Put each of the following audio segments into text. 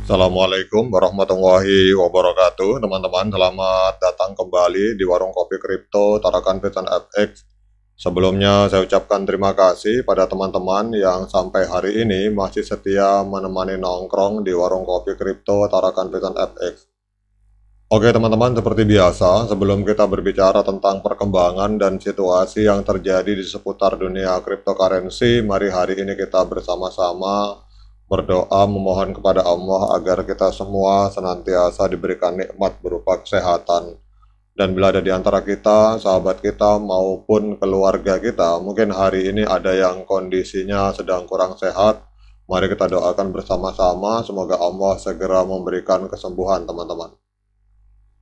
Assalamualaikum warahmatullahi wabarakatuh Teman-teman selamat datang kembali di Warung Kopi Kripto Tarakan Pesan FX Sebelumnya saya ucapkan terima kasih pada teman-teman yang sampai hari ini masih setia menemani nongkrong di Warung Kopi Kripto Tarakan Pesan FX Oke teman-teman seperti biasa sebelum kita berbicara tentang perkembangan dan situasi yang terjadi di seputar dunia cryptocurrency Mari hari ini kita bersama-sama berdoa memohon kepada Allah agar kita semua senantiasa diberikan nikmat berupa kesehatan. Dan bila ada di antara kita, sahabat kita maupun keluarga kita, mungkin hari ini ada yang kondisinya sedang kurang sehat, mari kita doakan bersama-sama semoga Allah segera memberikan kesembuhan teman-teman.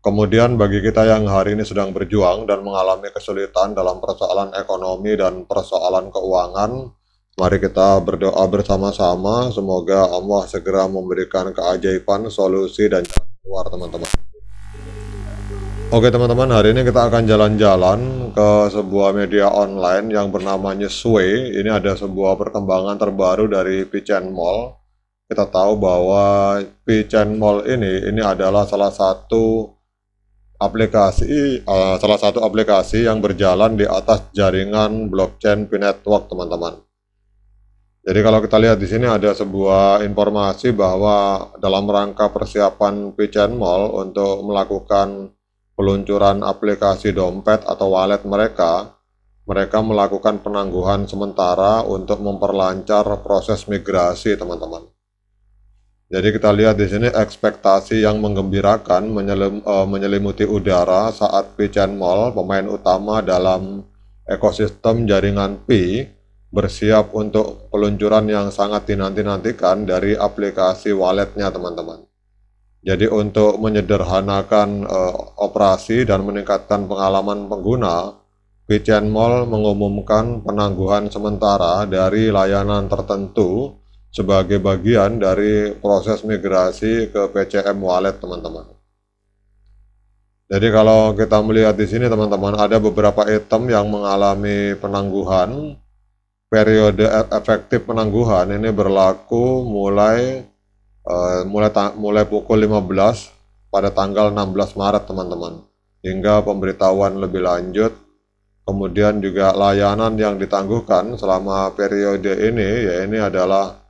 Kemudian bagi kita yang hari ini sedang berjuang dan mengalami kesulitan dalam persoalan ekonomi dan persoalan keuangan, Mari kita berdoa bersama-sama, semoga Allah segera memberikan keajaiban, solusi, dan jalan keluar teman-teman. Oke teman-teman, hari ini kita akan jalan-jalan ke sebuah media online yang bernama Sway. Ini ada sebuah perkembangan terbaru dari Pichen Mall. Kita tahu bahwa Pichen Mall ini, ini adalah salah satu aplikasi uh, salah satu aplikasi yang berjalan di atas jaringan blockchain P Network teman-teman. Jadi kalau kita lihat di sini ada sebuah informasi bahwa dalam rangka persiapan PCN Mall untuk melakukan peluncuran aplikasi dompet atau wallet mereka, mereka melakukan penangguhan sementara untuk memperlancar proses migrasi, teman-teman. Jadi kita lihat di sini ekspektasi yang menggembirakan e, menyelimuti udara saat PCN Mall, pemain utama dalam ekosistem jaringan P, bersiap untuk peluncuran yang sangat dinanti-nantikan dari aplikasi walletnya teman-teman. Jadi untuk menyederhanakan uh, operasi dan meningkatkan pengalaman pengguna, BCN Mall mengumumkan penangguhan sementara dari layanan tertentu sebagai bagian dari proses migrasi ke PCM Wallet teman-teman. Jadi kalau kita melihat di sini teman-teman ada beberapa item yang mengalami penangguhan periode e, efektif penangguhan ini berlaku mulai uh, mulai mulai pukul 15 pada tanggal 16 Maret teman-teman hingga pemberitahuan lebih lanjut kemudian juga layanan yang ditangguhkan selama periode ini ya ini adalah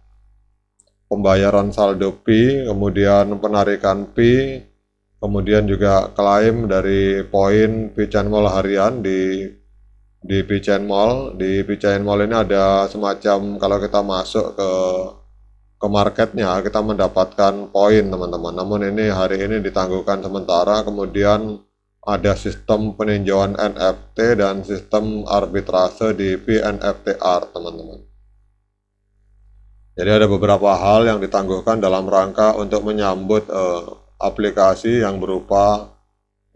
pembayaran saldo P kemudian penarikan pi kemudian juga klaim dari poin P channel harian di di Pichain Mall. Di Pichain Mall ini ada semacam kalau kita masuk ke ke marketnya kita mendapatkan poin teman-teman. Namun ini hari ini ditangguhkan sementara kemudian ada sistem peninjauan NFT dan sistem arbitrase di PNFTR teman-teman. Jadi ada beberapa hal yang ditangguhkan dalam rangka untuk menyambut uh, aplikasi yang berupa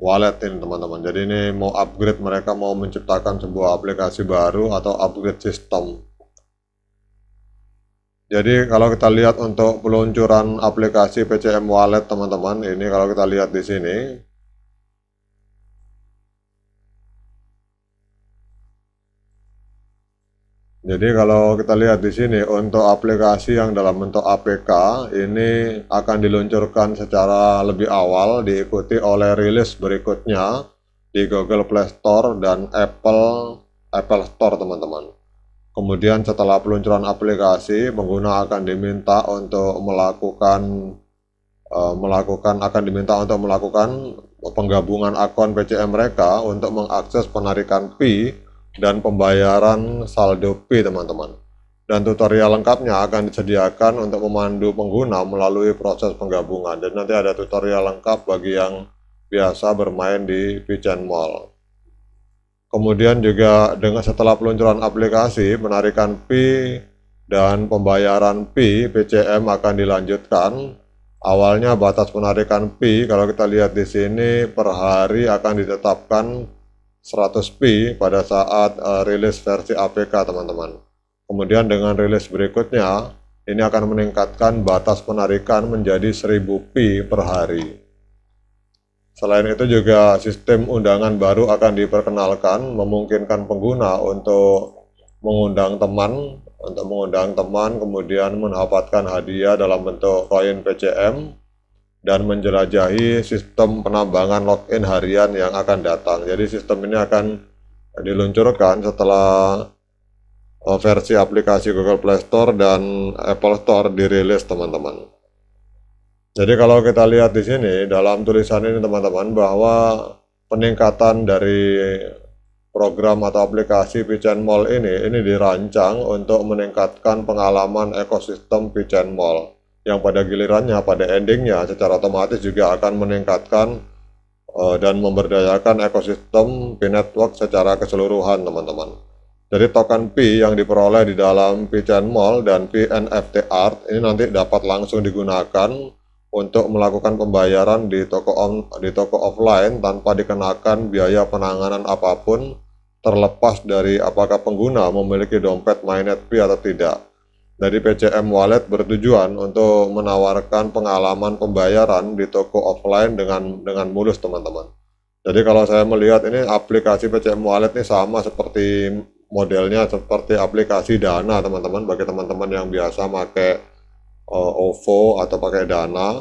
wallet ini teman-teman jadi ini mau upgrade mereka mau menciptakan sebuah aplikasi baru atau upgrade sistem jadi kalau kita lihat untuk peluncuran aplikasi PCM Wallet teman-teman ini kalau kita lihat di sini Jadi kalau kita lihat di sini untuk aplikasi yang dalam bentuk APK ini akan diluncurkan secara lebih awal diikuti oleh rilis berikutnya di Google Play Store dan Apple Apple Store teman-teman. Kemudian setelah peluncuran aplikasi pengguna akan diminta untuk melakukan eh, melakukan akan diminta untuk melakukan penggabungan akun PCM mereka untuk mengakses penarikan fee dan pembayaran saldo P teman-teman. Dan tutorial lengkapnya akan disediakan untuk memandu pengguna melalui proses penggabungan. Dan nanti ada tutorial lengkap bagi yang biasa bermain di Pigeon Mall. Kemudian juga dengan setelah peluncuran aplikasi, penarikan P dan pembayaran P, PCM akan dilanjutkan. Awalnya batas penarikan P, kalau kita lihat di sini per hari akan ditetapkan 100p pada saat uh, rilis versi APK teman-teman. Kemudian dengan rilis berikutnya, ini akan meningkatkan batas penarikan menjadi 1000p per hari. Selain itu juga sistem undangan baru akan diperkenalkan memungkinkan pengguna untuk mengundang teman, untuk mengundang teman kemudian mendapatkan hadiah dalam bentuk koin PCM dan menjelajahi sistem penambangan login harian yang akan datang. Jadi sistem ini akan diluncurkan setelah eh, versi aplikasi Google Play Store dan Apple Store dirilis teman-teman. Jadi kalau kita lihat di sini dalam tulisan ini teman-teman bahwa peningkatan dari program atau aplikasi Pichen Mall ini ini dirancang untuk meningkatkan pengalaman ekosistem Pichen Mall yang pada gilirannya pada endingnya secara otomatis juga akan meningkatkan uh, dan memberdayakan ekosistem P Network secara keseluruhan teman-teman. Jadi token P yang diperoleh di dalam P Chain Mall dan P NFT Art ini nanti dapat langsung digunakan untuk melakukan pembayaran di toko on, di toko offline tanpa dikenakan biaya penanganan apapun terlepas dari apakah pengguna memiliki dompet Mainnet P atau tidak dari PCM Wallet bertujuan untuk menawarkan pengalaman pembayaran di toko offline dengan dengan mulus teman-teman. Jadi kalau saya melihat ini aplikasi PCM Wallet ini sama seperti modelnya seperti aplikasi Dana teman-teman bagi teman-teman yang biasa pakai uh, eh, OVO atau pakai Dana.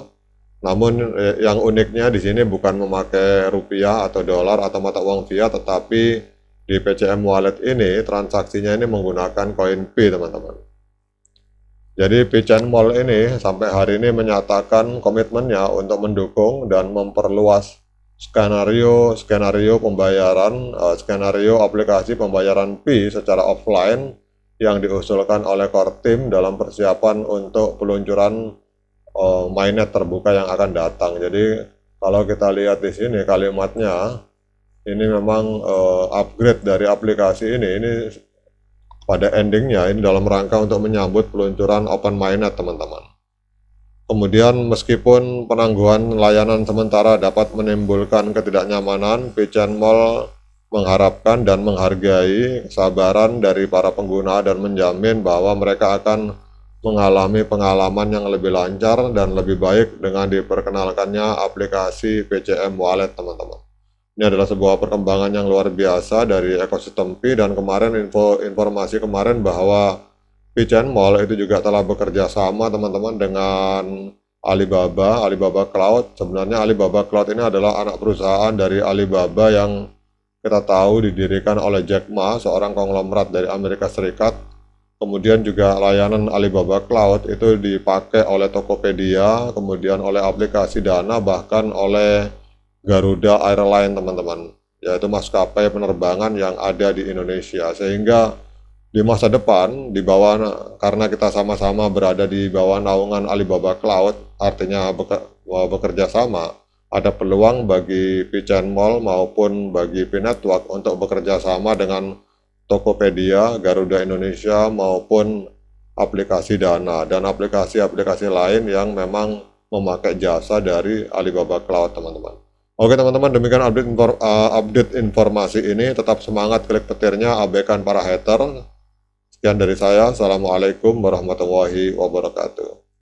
Namun eh, yang uniknya di sini bukan memakai rupiah atau dolar atau mata uang fiat tetapi di PCM Wallet ini transaksinya ini menggunakan koin P teman-teman. Jadi Pichen Mall ini sampai hari ini menyatakan komitmennya untuk mendukung dan memperluas skenario skenario pembayaran uh, skenario aplikasi pembayaran P secara offline yang diusulkan oleh core team dalam persiapan untuk peluncuran uh, mainnet terbuka yang akan datang. Jadi kalau kita lihat di sini kalimatnya ini memang uh, upgrade dari aplikasi ini ini pada endingnya ini dalam rangka untuk menyambut peluncuran Open Mainnet teman-teman. Kemudian meskipun penangguhan layanan sementara dapat menimbulkan ketidaknyamanan, PCN Mall mengharapkan dan menghargai kesabaran dari para pengguna dan menjamin bahwa mereka akan mengalami pengalaman yang lebih lancar dan lebih baik dengan diperkenalkannya aplikasi PCM Wallet teman-teman. Ini adalah sebuah perkembangan yang luar biasa dari ekosistem P dan kemarin info informasi kemarin bahwa PCN Mall itu juga telah bekerja sama teman-teman dengan Alibaba, Alibaba Cloud. Sebenarnya Alibaba Cloud ini adalah anak perusahaan dari Alibaba yang kita tahu didirikan oleh Jack Ma, seorang konglomerat dari Amerika Serikat. Kemudian juga layanan Alibaba Cloud itu dipakai oleh Tokopedia, kemudian oleh aplikasi Dana, bahkan oleh Garuda Airline teman-teman yaitu maskapai penerbangan yang ada di Indonesia sehingga di masa depan di bawah karena kita sama-sama berada di bawah naungan Alibaba Cloud artinya bekerja sama ada peluang bagi Pichan Mall maupun bagi P Network untuk bekerja sama dengan Tokopedia, Garuda Indonesia maupun aplikasi Dana dan aplikasi-aplikasi lain yang memang memakai jasa dari Alibaba Cloud teman-teman. Oke teman-teman, demikian update, infor, uh, update informasi ini. Tetap semangat klik petirnya, abaikan para hater. Sekian dari saya. Assalamualaikum warahmatullahi wabarakatuh.